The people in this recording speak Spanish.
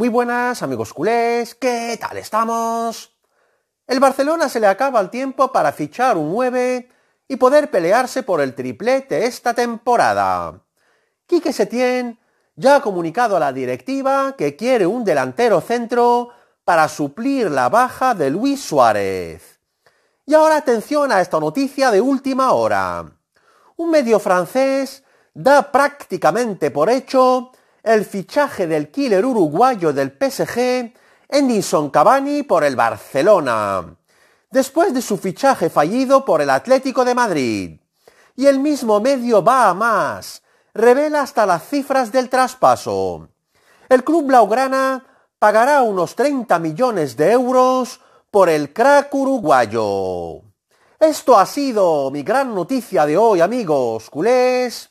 Muy buenas amigos culés, ¿qué tal estamos? El Barcelona se le acaba el tiempo para fichar un 9 y poder pelearse por el triplete esta temporada. Quique Setién ya ha comunicado a la directiva que quiere un delantero centro para suplir la baja de Luis Suárez. Y ahora atención a esta noticia de última hora. Un medio francés da prácticamente por hecho el fichaje del killer uruguayo del PSG, Endinson Cavani, por el Barcelona, después de su fichaje fallido por el Atlético de Madrid. Y el mismo medio va a más, revela hasta las cifras del traspaso. El club blaugrana pagará unos 30 millones de euros por el crack uruguayo. Esto ha sido mi gran noticia de hoy, amigos culés.